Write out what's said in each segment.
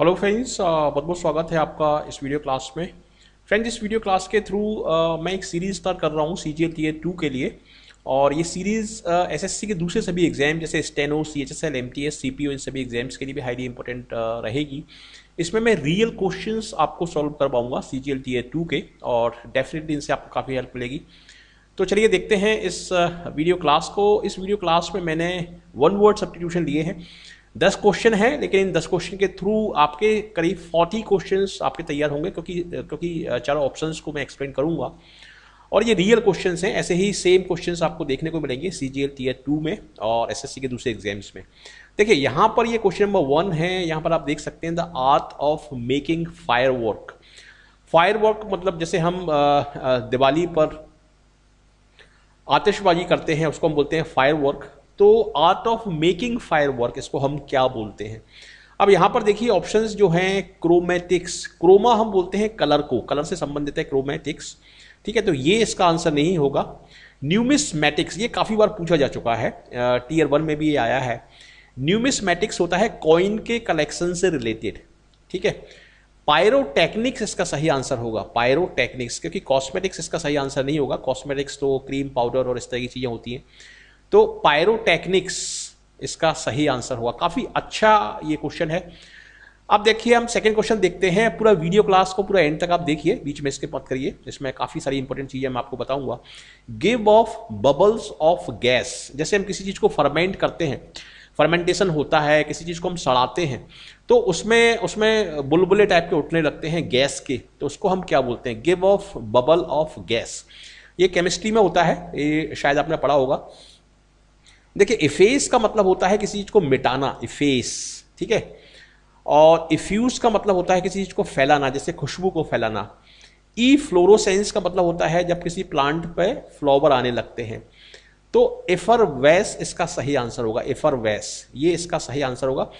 hello friends बहुत बहुत स्वागत है आपका इस वीडियो क्लास में फ्रेंड्स इस वीडियो क्लास के थ्रू मैं एक सीरीज स्टार्ट कर रहा हूँ C G L tier two के लिए और ये सीरीज़ एस एस सी के दूसरे सभी एग्जाम जैसे steno C H S L M T S C P O इन सभी एग्जाम्स के लिए भी हाईली इंपॉर्टेंट रहेगी इसमें मैं रियल क्वेश्चन आपको सॉल्व कर पाऊंगा C G L tier two के और डेफिनेटली इनसे आपको काफ़ी हेल्प मिलेगी तो चलिए देखते हैं इस वीडियो क्लास को इस वीडियो क्लास में मैंने वन वर्ड सब्सटीट्यूशन लिए हैं दस क्वेश्चन है लेकिन इन दस क्वेश्चन के थ्रू आपके करीब फोर्टी क्वेश्चन आपके तैयार होंगे क्योंकि क्योंकि चारों ऑप्शन को मैं एक्सप्लेन करूंगा और ये रियल क्वेश्चन हैं ऐसे ही सेम क्वेश्चन आपको देखने को मिलेंगे सी जी एल एर टू में और एस एस सी के दूसरे एग्जाम्स में देखिए यहाँ पर ये क्वेश्चन नंबर वन है यहाँ पर आप देख सकते हैं the art of making firework firework मतलब जैसे हम दिवाली पर आतिशबाजी करते हैं उसको हम बोलते हैं फायर वर्क तो art of making firework इसको हम क्या बोलते हैं अब यहाँ पर देखिए ऑप्शंस जो हैं क्रोमेटिक्स क्रोमा हम बोलते हैं कलर को कलर से संबंधित है क्रोमैटिक्स ठीक है तो ये इसका आंसर नहीं होगा न्यूमिस्मैटिक्स ये काफ़ी बार पूछा जा चुका है टीयर वन में भी ये आया है न्यूमिस्मैटिक्स होता है कॉइन के कलेक्शन से रिलेटेड ठीक है पायरोटेक्निक्स इसका सही आंसर होगा पायरोटेक्निक्स क्योंकि कॉस्मेटिक्स इसका सही आंसर नहीं होगा कॉस्मेटिक्स तो क्रीम पाउडर और इस तरह की चीज़ें होती हैं तो पायरोटेक्निक्स इसका सही आंसर हुआ काफ़ी अच्छा ये क्वेश्चन है अब देखिए हम सेकंड क्वेश्चन देखते हैं पूरा वीडियो क्लास को पूरा एंड तक आप देखिए बीच में इसके मत करिए इसमें काफ़ी सारी इंपॉर्टेंट चीज़ें मैं आपको बताऊंगा give off bubbles of gas जैसे हम किसी चीज़ को फर्मेंट करते हैं फर्मेंटेशन होता है किसी चीज़ को हम सड़ाते हैं तो उसमें उसमें बुलबुले टाइप के उठने लगते हैं गैस के तो उसको हम क्या बोलते हैं give off bubble of gas ये केमिस्ट्री में होता है ये शायद आपने पढ़ा होगा देखिए इफेस का मतलब होता है किसी चीज़ को मिटाना इफेस ठीक है और इफ्यूज का मतलब होता है किसी चीज़ को फैलाना जैसे खुशबू को फैलाना ई फ्लोरोसेंस का मतलब होता है जब किसी प्लांट पे फ्लावर आने लगते हैं तो एफर वैस इसका सही आंसर होगा एफर वैस ये इसका सही आंसर होगा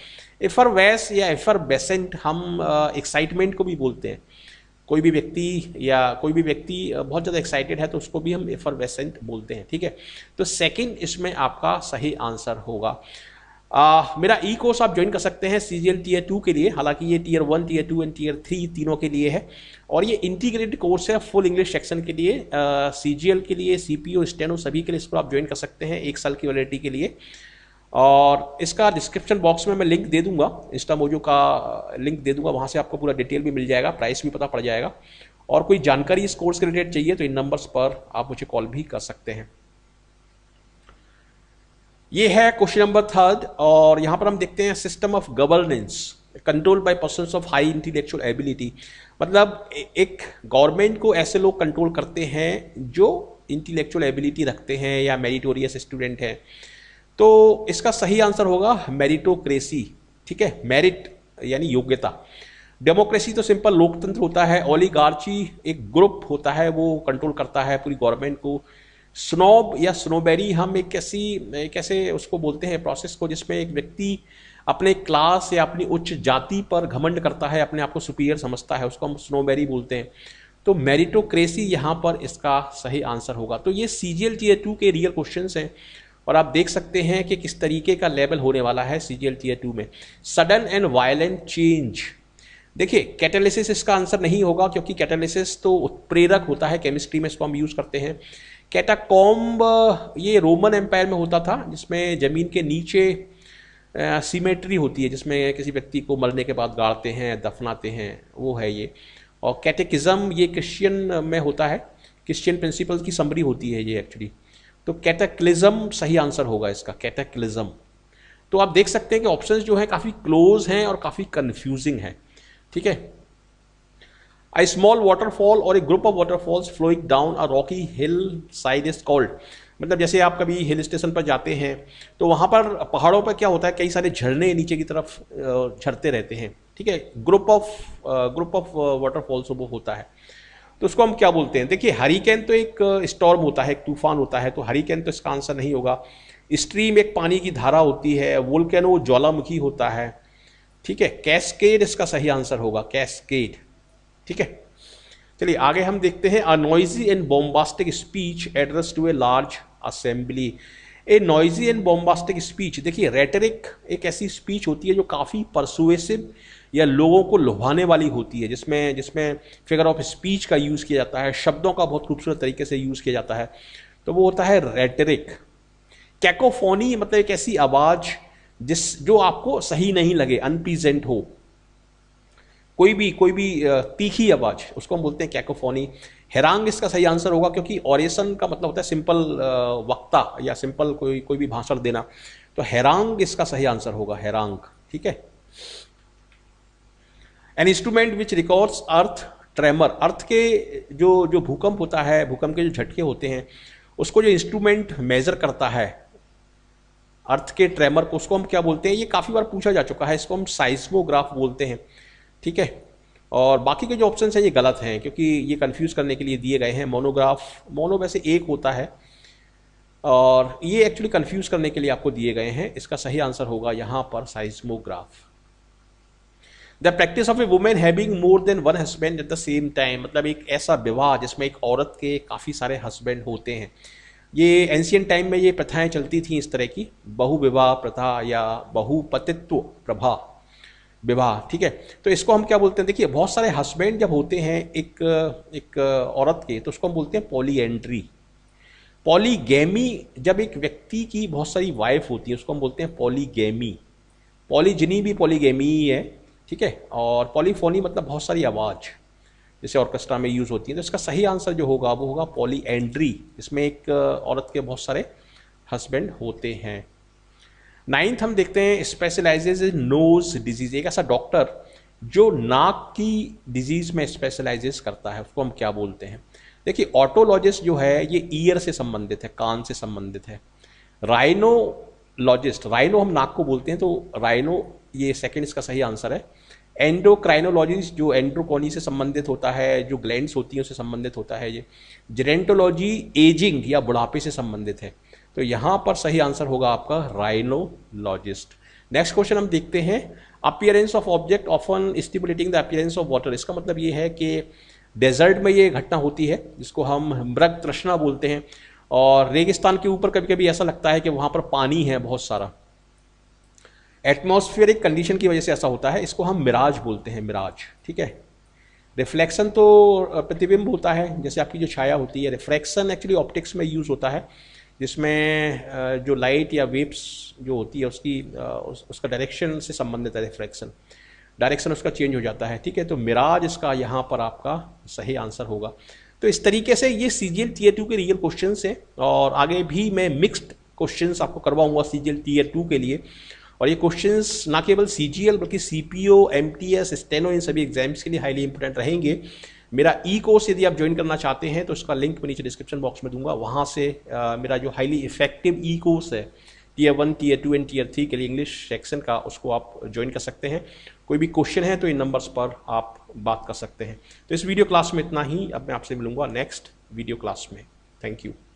एफर वैस या एफर बेसेंट हम एक्साइटमेंट को भी बोलते हैं कोई भी व्यक्ति या कोई भी व्यक्ति बहुत ज़्यादा एक्साइटेड है तो उसको भी हम एफरवेसेंट बोलते हैं ठीक है तो सेकेंड इसमें आपका सही आंसर होगा आ, मेरा ई e कोर्स आप ज्वाइन कर सकते हैं C G L tier two के लिए हालांकि ये tier one tier two and tier three तीनों के लिए है और ये इंटीग्रेटेड कोर्स है फुल इंग्लिश सेक्शन के लिए सी जी एल के लिए सी पी ओ स्टेनो सभी के लिए इसको आप ज्वाइन कर सकते हैं एक साल की वैलिडिटी के लिए और इसका डिस्क्रिप्शन बॉक्स में मैं लिंक दे दूंगा इंस्टा मोजो का लिंक दे दूंगा वहाँ से आपको पूरा डिटेल भी मिल जाएगा प्राइस भी पता पड़ जाएगा और कोई जानकारी इस कोर्स के रिलेटेड चाहिए तो इन नंबर्स पर आप मुझे कॉल भी कर सकते हैं ये है क्वेश्चन नंबर थर्ड और यहाँ पर हम देखते हैं system of governance control by person of high intellectual ability मतलब एक गवर्नमेंट को ऐसे लोग कंट्रोल करते हैं जो इंटेलेक्चुअल एबिलिटी रखते हैं या मेरिटोरियस स्टूडेंट हैं तो इसका सही आंसर होगा मेरिटोक्रेसी ठीक है मेरिट यानी योग्यता डेमोक्रेसी तो सिंपल लोकतंत्र होता है ओलीगार्ची एक ग्रुप होता है वो कंट्रोल करता है पूरी गवर्नमेंट को स्नोब या स्नोबेरी हम एक एक कैसे उसको बोलते हैं प्रोसेस को जिसमें एक व्यक्ति अपने क्लास या अपनी उच्च जाति पर घमंड करता है अपने आप को सुपीरियर समझता है उसको हम स्नोबेरी बोलते हैं तो मेरिटोक्रेसी यहाँ पर इसका सही आंसर होगा तो ये C G L A two के रियल क्वेश्चन हैं और आप देख सकते हैं कि किस तरीके का लेवल होने वाला है सी टीयर टू में सडन एंड वायलेंट चेंज देखिए कैटालिसिस इसका आंसर नहीं होगा क्योंकि कैटालिसिस तो उत्प्रेरक होता है केमिस्ट्री में इसको हम यूज़ करते हैं कैटाकॉम्ब ये रोमन एम्पायर में होता था जिसमें ज़मीन के नीचे सीमेट्री होती है जिसमें किसी व्यक्ति को मरने के बाद गाड़ते हैं दफनाते हैं वो है ये और कैटेकिज़म ये क्रिश्चियन में होता है क्रिश्चियन प्रिंसिपल की समरी होती है ये एक्चुअली तो कैटेक्लिज्म सही आंसर होगा इसका कैटेक्लिज्म तो आप देख सकते हैं कि ऑप्शन जो है काफ़ी क्लोज हैं और काफ़ी कंफ्यूजिंग है ठीक है अ स्मॉल वाटरफॉल और a group of waterfalls flowing down a rocky hillside is called मतलब जैसे आप कभी हिल स्टेशन पर जाते हैं तो वहां पर पहाड़ों पर क्या होता है कई सारे झरने नीचे की तरफ झरते रहते हैं ठीक है group of group of waterfalls वो होता है तो उसको हम क्या बोलते हैं देखिए हरिकेन तो एक स्टॉर्म होता है एक तूफान होता है तो हरिकेन तो इसका आंसर नहीं होगा स्ट्रीम एक पानी की धारा होती है वोल्केनो ज्वालामुखी होता है ठीक है कैसकेड इसका सही आंसर होगा कैसकेड ठीक है चलिए आगे हम देखते हैं a noisy and bombastic speech address to a large assembly a noisy and bombastic speech देखिए रेटरिक एक ऐसी स्पीच होती है जो काफ़ी परसुएसिव या लोगों को लुभाने वाली होती है जिसमें जिसमें फिगर ऑफ स्पीच का यूज़ किया जाता है शब्दों का बहुत खूबसूरत तरीके से यूज़ किया जाता है तो वो होता है रेटरिक कैकोफोनी मतलब एक ऐसी आवाज़ जिस जो आपको सही नहीं लगे अनप्रीजेंट हो कोई भी कोई भी तीखी आवाज़ उसको हम बोलते हैं कैकोफोनी हैरांग इसका सही आंसर होगा क्योंकि ऑरेसन का मतलब होता है सिंपल वक्ता या सिंपल कोई कोई भी भाषण देना तो हैरांग इसका सही आंसर होगा हैरांग ठीक है an instrument which records earth tremor earth के जो जो भूकंप होता है भूकंप के जो झटके होते हैं उसको जो इंस्ट्रूमेंट मेजर करता है अर्थ के ट्रेमर को उसको हम क्या बोलते हैं ये काफ़ी बार पूछा जा चुका है इसको हम साइस्मोग्राफ बोलते हैं ठीक है और बाकी के जो ऑप्शन हैं ये गलत हैं क्योंकि ये कन्फ्यूज करने के लिए दिए गए हैं मोनोग्राफ मोनो वैसे एक होता है और ये एक्चुअली कन्फ्यूज करने के लिए आपको दिए गए हैं इसका सही आंसर होगा यहाँ पर seismograph the practice of a women having more than one husband at the same time मतलब एक ऐसा विवाह जिसमें एक औरत के काफ़ी सारे हस्बैंड होते हैं ये एंशियन टाइम में ये प्रथाएं चलती थी इस तरह की बहुविवाह प्रथा या बहुपतित्व प्रभा विवाह ठीक है तो इसको हम क्या बोलते हैं देखिए बहुत सारे हस्बैंड जब होते हैं एक एक औरत के तो उसको हम बोलते हैं एंट्री पॉलीगेमी जब एक व्यक्ति की बहुत सारी वाइफ होती है उसको हम बोलते हैं पॉलीगेमी पॉलीजनी भी पॉलीगेमी ही है ठीक है और पॉलीफोनी मतलब बहुत सारी आवाज़ जैसे ऑर्केस्ट्रा में यूज़ होती है तो इसका सही आंसर जो होगा वो होगा पॉली एंट्री इसमें एक औरत के बहुत सारे हस्बैंड होते हैं नाइन्थ हम देखते हैं स्पेशलाइजेज नोज डिजीज एक ऐसा डॉक्टर जो नाक की डिजीज में स्पेशलाइजेस करता है उसको हम क्या बोलते हैं देखिए ऑटोलॉजिस्ट जो है ये ईयर से संबंधित है कान से संबंधित है राइनोलॉजिस्ट राइनो हम नाक को बोलते हैं तो राइनो ये सेकेंड इसका सही आंसर है एंड्रोक्राइनोलॉजी जो एंड्रोकोनी से संबंधित होता है जो ग्लैंड्स होती हैं उससे संबंधित होता है ये जेरेंटोलॉजी एजिंग या बुढ़ापे से संबंधित है तो यहाँ पर सही आंसर होगा आपका राइनोलॉजिस्ट नेक्स्ट क्वेश्चन हम देखते हैं appearance of object often stimulating the appearance of water इसका मतलब ये है कि डेजर्ट में ये घटना होती है जिसको हम मृग तृष्णा बोलते हैं और रेगिस्तान के ऊपर कभी कभी ऐसा लगता है कि वहाँ पर पानी है बहुत सारा एटमोस्फियरिक कंडीशन की वजह से ऐसा होता है इसको हम मिराज बोलते हैं मिराज ठीक है रिफ्लेक्शन तो प्रतिबिंब होता है जैसे आपकी जो छाया होती है रिफ्रैक्शन एक्चुअली ऑप्टिक्स में यूज़ होता है जिसमें जो लाइट या वेव्स जो होती है उसकी उसका डायरेक्शन से संबंधित है रिफ्रैक्शन डायरेक्शन उसका चेंज हो जाता है ठीक है तो मिराज इसका यहाँ पर आपका सही आंसर होगा तो इस तरीके से ये C G L tier two के रियल क्वेश्चन हैं और आगे भी मैं मिक्स्ड क्वेश्चन आपको करवाऊँगा C G L tier two के लिए और ये क्वेश्चन ना केवल सी जी एल बल्कि C P O M T S steno इन सभी एग्जाम्स के लिए हाईली इंपॉर्टेंट रहेंगे मेरा ई कोर्स यदि आप ज्वाइन करना चाहते हैं तो उसका लिंक मैं नीचे डिस्क्रिप्शन बॉक्स में दूंगा वहाँ से आ, मेरा जो हाईली इफेक्टिव ई कोर्स है tier one tier two and tier three के लिए इंग्लिश सेक्शन का उसको आप ज्वाइन कर सकते हैं कोई भी क्वेश्चन है तो इन नंबर्स पर आप बात कर सकते हैं तो इस वीडियो क्लास में इतना ही अब मैं आपसे मिलूंगा नेक्स्ट वीडियो क्लास में थैंक यू